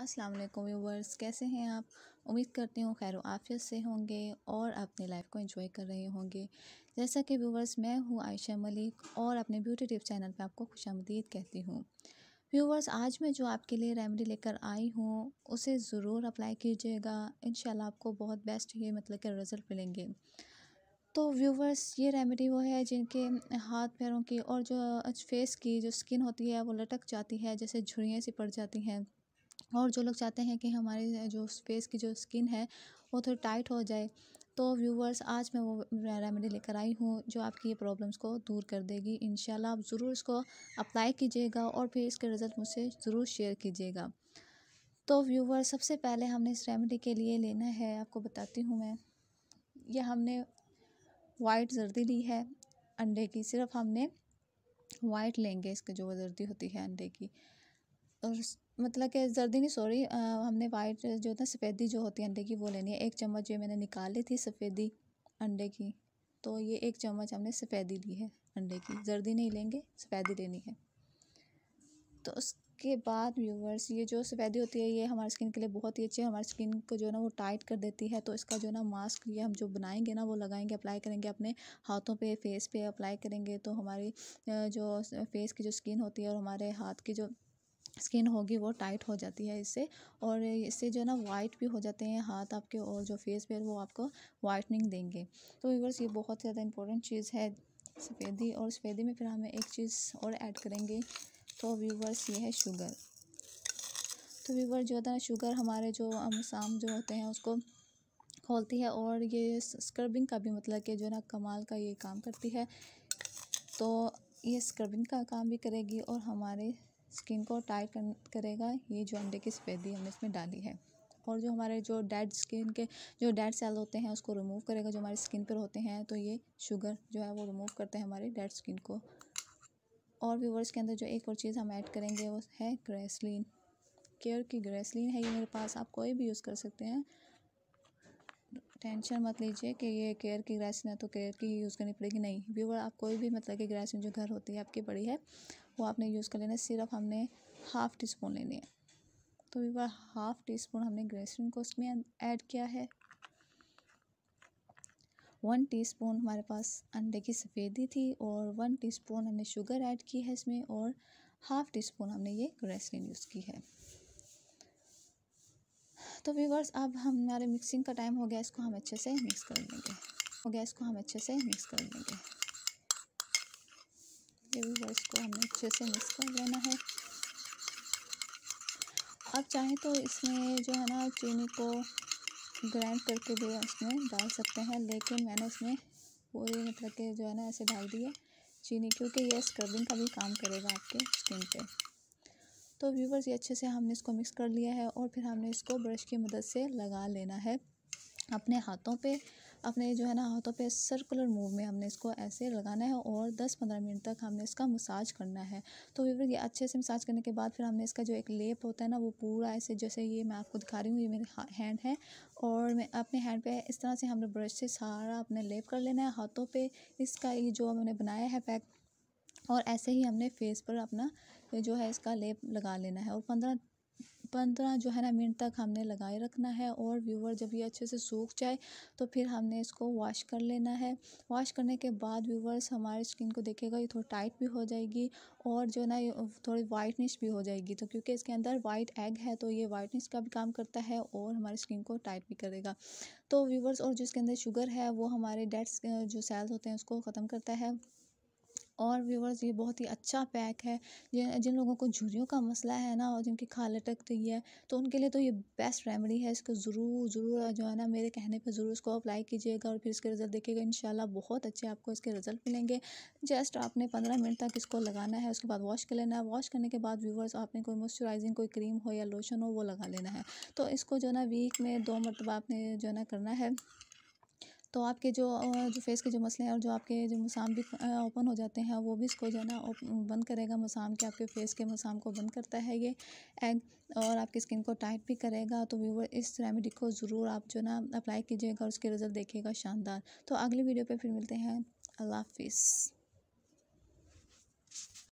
अस्सलाम वालेकुम व्यूवर्स कैसे हैं आप उम्मीद करती हूँ खैर आफियत से होंगे और अपनी लाइफ को एंजॉय कर रहे होंगे जैसा कि व्यूवर्स मैं हूँ आयशा मलिक और अपने ब्यूटी टिप चैनल पर आपको खुश कहती हूँ व्यूवर्स आज मैं जो आपके लिए रेमेडी लेकर आई हूँ उसे ज़रूर अप्लाई कीजिएगा इन आपको बहुत बेस्ट ये मतलब के रिज़ल्ट मिलेंगे तो व्यूवर्स ये रेमेडी वो है जिनके हाथ पैरों की और जो फेस की जो स्किन होती है वो लटक जाती है जैसे झुरियाँ सी पड़ जाती हैं और जो लोग चाहते हैं कि हमारे जो फेस की जो स्किन है वो थोड़ी टाइट हो जाए तो व्यूवर्स आज मैं वो रेमेडी लेकर आई हूँ जो आपकी ये प्रॉब्लम्स को दूर कर देगी इन आप ज़रूर इसको अप्लाई कीजिएगा और फिर इसके रिज़ल्ट मुझसे ज़रूर शेयर कीजिएगा तो व्यूवर सबसे पहले हमने इस रेमेडी के लिए लेना है आपको बताती हूँ मैं यह हमने वाइट जर्दी ली है अंडे की सिर्फ हमने वाइट लेंगे इसकी जो जर्दी होती है अंडे की मतलब कि जर्दी नहीं सॉरी हमने वाइट जो था सफ़ेदी जो होती है अंडे की वो लेनी है एक चम्मच जो मैंने निकाल ली थी सफ़ेदी अंडे की तो ये एक चम्मच हमने सफ़ेदी ली है अंडे की जर्दी नहीं लेंगे सफ़ेदी लेनी है तो उसके बाद व्यूवर्स ये जो सफ़ेदी होती है ये हमारी स्किन के लिए बहुत ही अच्छी है हमारी स्किन को जो है ना वो टाइट कर देती है तो इसका जो है ना मास्क ये हम जो बनाएंगे ना वो लगाएंगे अप्लाई करेंगे अपने हाथों पे फेस पे अप्लाई करेंगे तो हमारी जो फेस की जो स्किन होती है और हमारे हाथ की जो स्किन होगी वो टाइट हो जाती है इससे और इससे जो है ना वाइट भी हो जाते हैं हाथ आपके और जो फेस पे वो आपको वाइटनिंग देंगे तो व्यूवर्स ये बहुत ज़्यादा इंपॉर्टेंट चीज़ है सफ़ेदी और सफ़ेदी में फिर हम एक चीज़ और ऐड करेंगे तो व्यूवर्स ये है शुगर तो व्यूवर जो होता है ना शुगर हमारे जो हम शाम जो होते हैं उसको खोलती है और ये स्क्रबिंग का भी मतलब कि जो है ना कमाल का ये काम करती है तो ये स्क्रबिंग का काम भी करेगी और हमारे स्किन को टाइट करेगा ये जो अंडे की सफ़ेदी हमने इसमें डाली है और जो हमारे जो डेड स्किन के जो डेड सेल होते हैं उसको रिमूव करेगा जो हमारे स्किन पर होते हैं तो ये शुगर जो है वो रिमूव करते हैं हमारी डेड स्किन को और व्यूवर्स के अंदर जो एक और चीज़ हम ऐड करेंगे वो है ग्रेसलिन केयर की ग्रेसलिन है ये मेरे पास आप कोई भी यूज़ कर सकते हैं टेंशन मत लीजिए कि ये केयर की ग्रेसलिन है तो केयर की यूज़ करनी पड़ेगी नहीं व्यूवर आप कोई भी मतलब कि ग्रेसलिन जो घर होती है आपकी बड़ी है वो आपने यूज़ कर लेना है सिर्फ हमने हाफ़ टी स्पून लेनी है तो एक बार हाफ़ टी स्पून हमने ग्रेसरीन को उसमें ऐड किया है वन टीस्पून हमारे पास अंडे की सफ़ेदी थी और वन टीस्पून हमने शुगर ऐड की है इसमें और हाफ़ टी स्पून हमने ये ग्रेसलिन यूज़ की है तो व्यूवर्स अब हमारे मिक्सिंग का टाइम हो गया इसको हम अच्छे से मिक्स कर लेंगे हो गया इसको हम अच्छे से मिक्स कर लेंगे ये इसको हमें अच्छे से मिक्स कर लेना है आप चाहें तो इसमें जो है ना चीनी को ग्राइंड करके भी उसमें डाल सकते हैं लेकिन मैंने इसमें पूरी मतलब के जो है ना ऐसे डाल दिए चीनी क्योंकि ये स्क्रबिंग का भी काम करेगा आपके स्किन पे तो व्यूवर्स ये अच्छे से हमने इसको मिक्स कर लिया है और फिर हमने इसको ब्रश की मदद से लगा लेना है अपने हाथों पे अपने जो है ना हाथों पे सर्कुलर मूव में हमने इसको ऐसे लगाना है और 10-15 मिनट तक हमने इसका मसाज करना है तो वीवर ये अच्छे से मसाज करने के बाद फिर हमने इसका जो एक लेप होता है ना वो पूरा ऐसे जैसे ये मैं आपको दिखा रही हूँ ये मेरे हैंड है और मैं अपने हैंड पे इस तरह से हमने ब्रश से सारा अपने लेप कर लेना है हाथों पर इसका ये जो हमने बनाया है पैक और ऐसे ही हमने फेस पर अपना जो है इसका लेप लगा लेना है और पंद्रह पंद्रह जो है ना मिनट तक हमने लगाए रखना है और व्यूवर जब ये अच्छे से सूख जाए तो फिर हमने इसको वॉश कर लेना है वॉश करने के बाद व्यूवर्स हमारी स्किन को देखेगा ये थोड़ी टाइट भी हो जाएगी और जो ना ये थोड़ी वाइटनेस भी हो जाएगी तो क्योंकि इसके अंदर वाइट एग है तो ये वाइटनेस का भी काम करता है और हमारी स्किन को टाइट भी करेगा तो व्यूवर्स और जिसके अंदर शुगर है वो हमारे डेड जो सेल्स होते हैं उसको ख़त्म करता है और व्यूवर्स ये बहुत ही अच्छा पैक है जिन लोगों को झुरियों का मसला है ना और जिनकी खाल लटक रही है तो उनके लिए तो ये बेस्ट रेमेडी है इसको ज़रूर ज़रूर जो है ना मेरे कहने पर ज़रूर इसको अप्लाई कीजिएगा और फिर इसके रिज़ल्ट देखिएगा इन बहुत अच्छे आपको इसके रिज़ल्ट मिलेंगे जस्ट आपने पंद्रह मिनट तक इसको लगाना है उसके बाद वॉश कर लेना है वॉश करने के बाद व्यूवर्स आपने कोई मॉइस्चराइजिंग कोई क्रीम हो या लोशन हो वो लगा लेना है तो इसको जो है ना वीक में दो मरतबा आपने जो है ना करना है तो आपके जो जो फेस के जो मसले हैं और जो आपके जो मसाम भी ओपन हो जाते हैं वो भी इसको जो है ना बंद करेगा मसाम के आपके फेस के मसाम को बंद करता है ये एग और आपकी स्किन को टाइट भी करेगा तो व्यूवर इस रेमेडी को ज़रूर आप जो ना अप्लाई कीजिएगा और उसके रिज़ल्ट देखिएगा शानदार तो अगली वीडियो पर फिर मिलते हैं अल्लाह हाफिज़